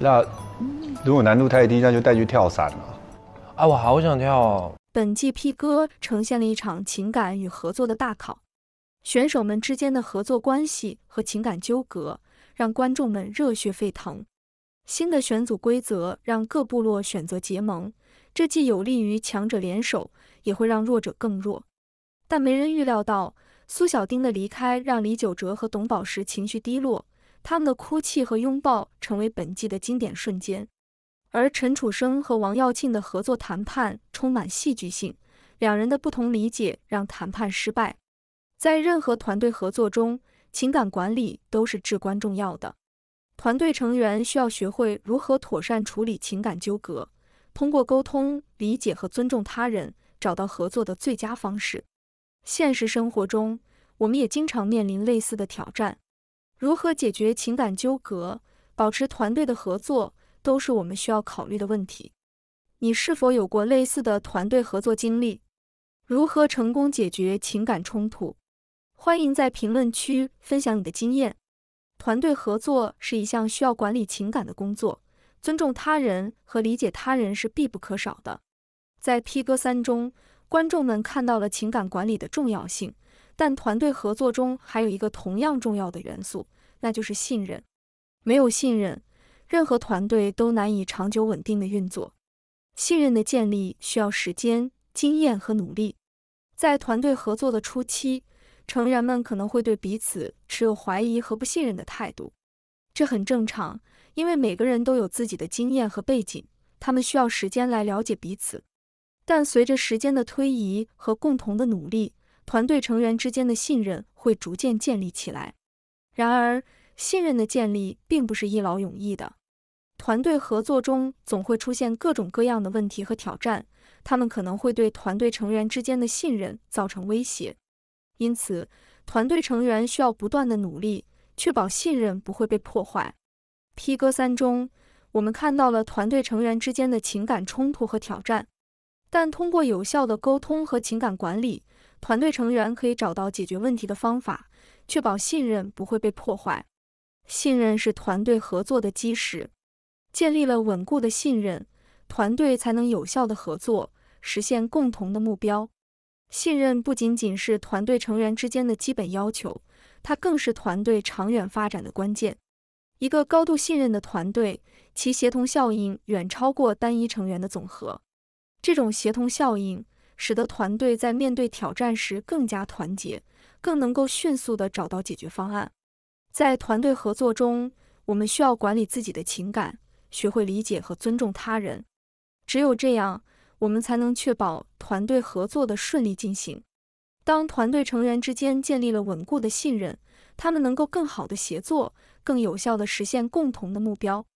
那如果难度太低，那就带去跳伞了。啊，我好想跳！本季 P 哥呈现了一场情感与合作的大考，选手们之间的合作关系和情感纠葛让观众们热血沸腾。新的选组规则让各部落选择结盟，这既有利于强者联手，也会让弱者更弱。但没人预料到苏小丁的离开，让李九哲和董宝石情绪低落。他们的哭泣和拥抱成为本季的经典瞬间，而陈楚生和王耀庆的合作谈判充满戏剧性，两人的不同理解让谈判失败。在任何团队合作中，情感管理都是至关重要的。团队成员需要学会如何妥善处理情感纠葛，通过沟通、理解和尊重他人，找到合作的最佳方式。现实生活中，我们也经常面临类似的挑战。如何解决情感纠葛，保持团队的合作，都是我们需要考虑的问题。你是否有过类似的团队合作经历？如何成功解决情感冲突？欢迎在评论区分享你的经验。团队合作是一项需要管理情感的工作，尊重他人和理解他人是必不可少的。在《披哥三》中，观众们看到了情感管理的重要性。但团队合作中还有一个同样重要的元素，那就是信任。没有信任，任何团队都难以长久稳定的运作。信任的建立需要时间、经验和努力。在团队合作的初期，成员们可能会对彼此持有怀疑和不信任的态度，这很正常，因为每个人都有自己的经验和背景，他们需要时间来了解彼此。但随着时间的推移和共同的努力，团队成员之间的信任会逐渐建立起来。然而，信任的建立并不是一劳永逸的。团队合作中总会出现各种各样的问题和挑战，他们可能会对团队成员之间的信任造成威胁。因此，团队成员需要不断的努力，确保信任不会被破坏。P 哥三中，我们看到了团队成员之间的情感冲突和挑战，但通过有效的沟通和情感管理。团队成员可以找到解决问题的方法，确保信任不会被破坏。信任是团队合作的基石，建立了稳固的信任，团队才能有效的合作，实现共同的目标。信任不仅仅是团队成员之间的基本要求，它更是团队长远发展的关键。一个高度信任的团队，其协同效应远超过单一成员的总和。这种协同效应。使得团队在面对挑战时更加团结，更能够迅速地找到解决方案。在团队合作中，我们需要管理自己的情感，学会理解和尊重他人。只有这样，我们才能确保团队合作的顺利进行。当团队成员之间建立了稳固的信任，他们能够更好地协作，更有效地实现共同的目标。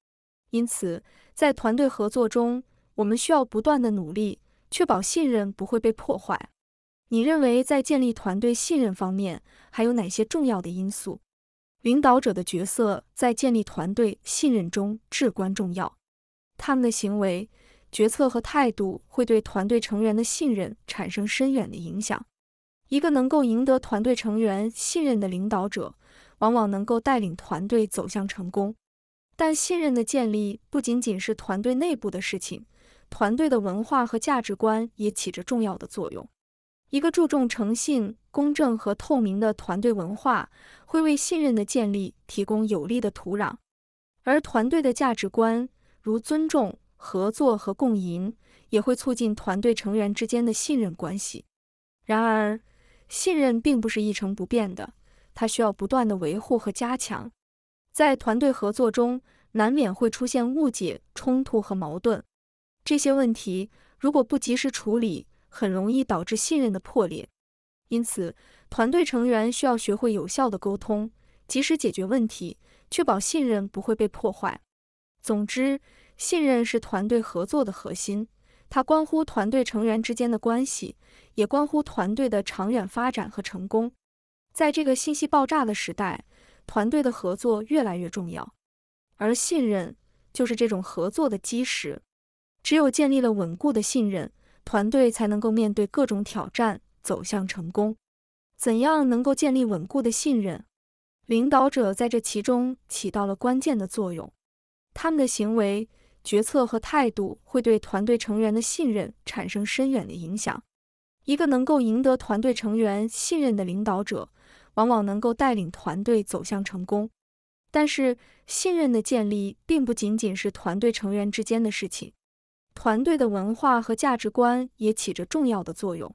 因此，在团队合作中，我们需要不断的努力。确保信任不会被破坏。你认为在建立团队信任方面还有哪些重要的因素？领导者的角色在建立团队信任中至关重要。他们的行为、决策和态度会对团队成员的信任产生深远的影响。一个能够赢得团队成员信任的领导者，往往能够带领团队走向成功。但信任的建立不仅仅是团队内部的事情。团队的文化和价值观也起着重要的作用。一个注重诚信、公正和透明的团队文化，会为信任的建立提供有力的土壤；而团队的价值观，如尊重、合作和共赢，也会促进团队成员之间的信任关系。然而，信任并不是一成不变的，它需要不断的维护和加强。在团队合作中，难免会出现误解、冲突和矛盾。这些问题如果不及时处理，很容易导致信任的破裂。因此，团队成员需要学会有效的沟通，及时解决问题，确保信任不会被破坏。总之，信任是团队合作的核心，它关乎团队成员之间的关系，也关乎团队的长远发展和成功。在这个信息爆炸的时代，团队的合作越来越重要，而信任就是这种合作的基石。只有建立了稳固的信任，团队才能够面对各种挑战，走向成功。怎样能够建立稳固的信任？领导者在这其中起到了关键的作用，他们的行为、决策和态度会对团队成员的信任产生深远的影响。一个能够赢得团队成员信任的领导者，往往能够带领团队走向成功。但是，信任的建立并不仅仅是团队成员之间的事情。团队的文化和价值观也起着重要的作用。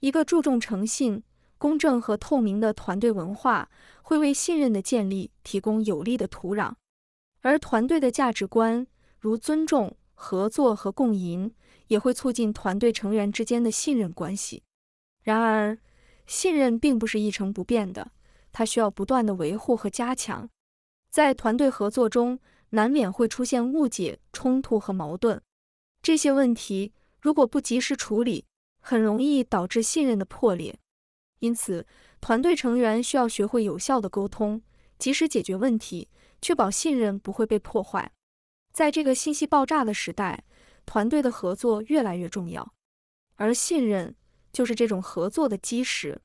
一个注重诚信、公正和透明的团队文化，会为信任的建立提供有利的土壤；而团队的价值观，如尊重、合作和共赢，也会促进团队成员之间的信任关系。然而，信任并不是一成不变的，它需要不断的维护和加强。在团队合作中，难免会出现误解、冲突和矛盾。这些问题如果不及时处理，很容易导致信任的破裂。因此，团队成员需要学会有效的沟通，及时解决问题，确保信任不会被破坏。在这个信息爆炸的时代，团队的合作越来越重要，而信任就是这种合作的基石。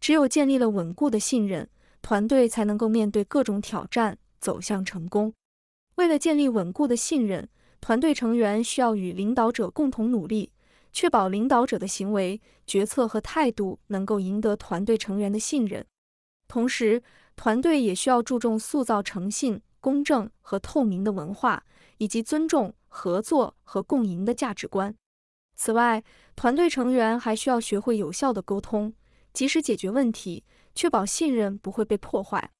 只有建立了稳固的信任，团队才能够面对各种挑战，走向成功。为了建立稳固的信任。团队成员需要与领导者共同努力，确保领导者的行为、决策和态度能够赢得团队成员的信任。同时，团队也需要注重塑造诚信、公正和透明的文化，以及尊重、合作和共赢的价值观。此外，团队成员还需要学会有效的沟通，及时解决问题，确保信任不会被破坏。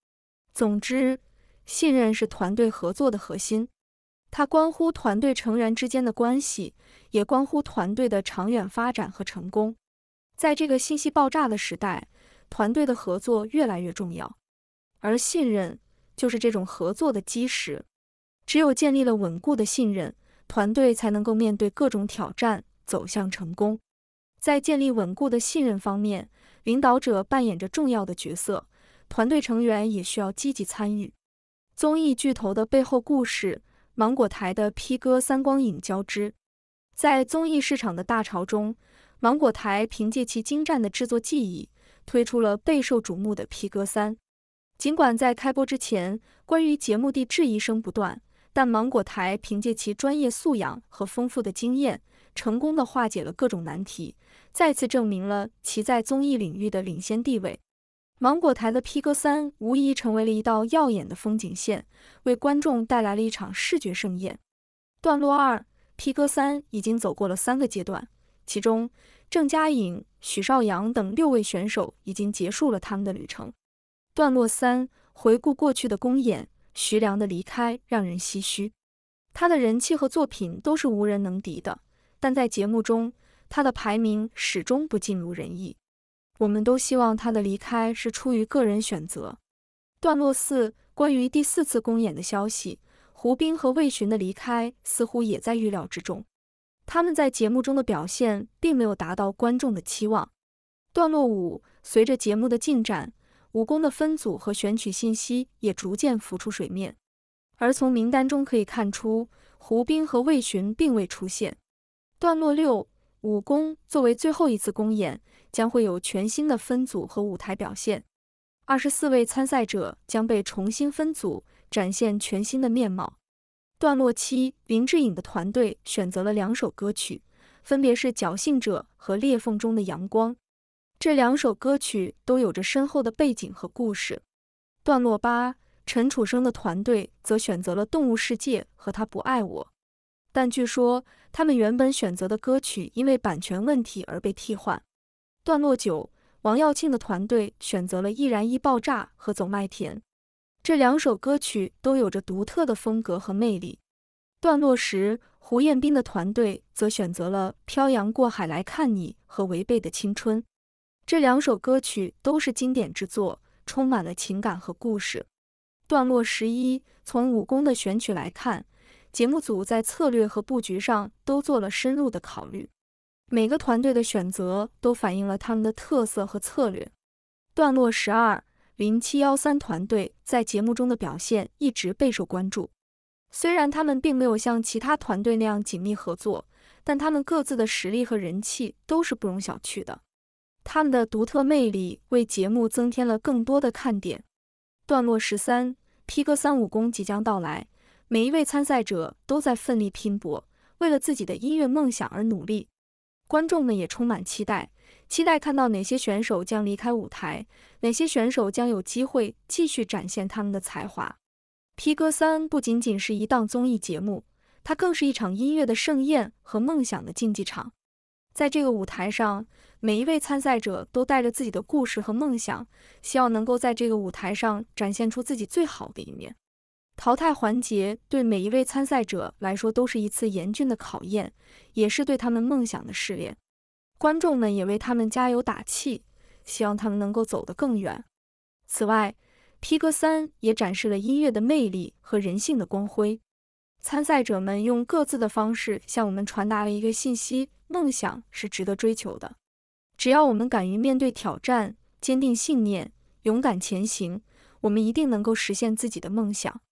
总之，信任是团队合作的核心。它关乎团队成员之间的关系，也关乎团队的长远发展和成功。在这个信息爆炸的时代，团队的合作越来越重要，而信任就是这种合作的基石。只有建立了稳固的信任，团队才能够面对各种挑战，走向成功。在建立稳固的信任方面，领导者扮演着重要的角色，团队成员也需要积极参与。综艺巨头的背后故事。芒果台的《披哥》三光影交织，在综艺市场的大潮中，芒果台凭借其精湛的制作技艺，推出了备受瞩目的《披哥三》。尽管在开播之前，关于节目的质疑声不断，但芒果台凭借其专业素养和丰富的经验，成功的化解了各种难题，再次证明了其在综艺领域的领先地位。芒果台的《披哥三》无疑成为了一道耀眼的风景线，为观众带来了一场视觉盛宴。段落二，《披哥三》已经走过了三个阶段，其中郑嘉颖、许绍洋等六位选手已经结束了他们的旅程。段落三，回顾过去的公演，徐良的离开让人唏嘘，他的人气和作品都是无人能敌的，但在节目中他的排名始终不尽如人意。我们都希望他的离开是出于个人选择。段落四：关于第四次公演的消息，胡兵和魏巡的离开似乎也在预料之中。他们在节目中的表现并没有达到观众的期望。段落五：随着节目的进展，武功的分组和选取信息也逐渐浮出水面。而从名单中可以看出，胡兵和魏巡并未出现。段落六：武功作为最后一次公演。将会有全新的分组和舞台表现，二十四位参赛者将被重新分组，展现全新的面貌。段落七，林志颖的团队选择了两首歌曲，分别是《侥幸者》和《裂缝中的阳光》，这两首歌曲都有着深厚的背景和故事。段落八，陈楚生的团队则选择了《动物世界》和《他不爱我》，但据说他们原本选择的歌曲因为版权问题而被替换。段落九，王耀庆的团队选择了《易燃易爆炸》和《走麦田》这两首歌曲，都有着独特的风格和魅力。段落十，胡彦斌的团队则选择了《漂洋过海来看你》和《违背的青春》这两首歌曲，都是经典之作，充满了情感和故事。段落十一，从武功的选取来看，节目组在策略和布局上都做了深入的考虑。每个团队的选择都反映了他们的特色和策略。段落十二零七幺三团队在节目中的表现一直备受关注，虽然他们并没有像其他团队那样紧密合作，但他们各自的实力和人气都是不容小觑的。他们的独特魅力为节目增添了更多的看点。段落十三披哥三五功即将到来，每一位参赛者都在奋力拼搏，为了自己的音乐梦想而努力。观众们也充满期待，期待看到哪些选手将离开舞台，哪些选手将有机会继续展现他们的才华。《披哥三》不仅仅是一档综艺节目，它更是一场音乐的盛宴和梦想的竞技场。在这个舞台上，每一位参赛者都带着自己的故事和梦想，希望能够在这个舞台上展现出自己最好的一面。淘汰环节对每一位参赛者来说都是一次严峻的考验，也是对他们梦想的试炼。观众们也为他们加油打气，希望他们能够走得更远。此外，《披哥三》也展示了音乐的魅力和人性的光辉。参赛者们用各自的方式向我们传达了一个信息：梦想是值得追求的。只要我们敢于面对挑战，坚定信念，勇敢前行，我们一定能够实现自己的梦想。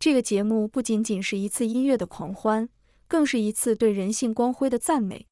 这个节目不仅仅是一次音乐的狂欢，更是一次对人性光辉的赞美。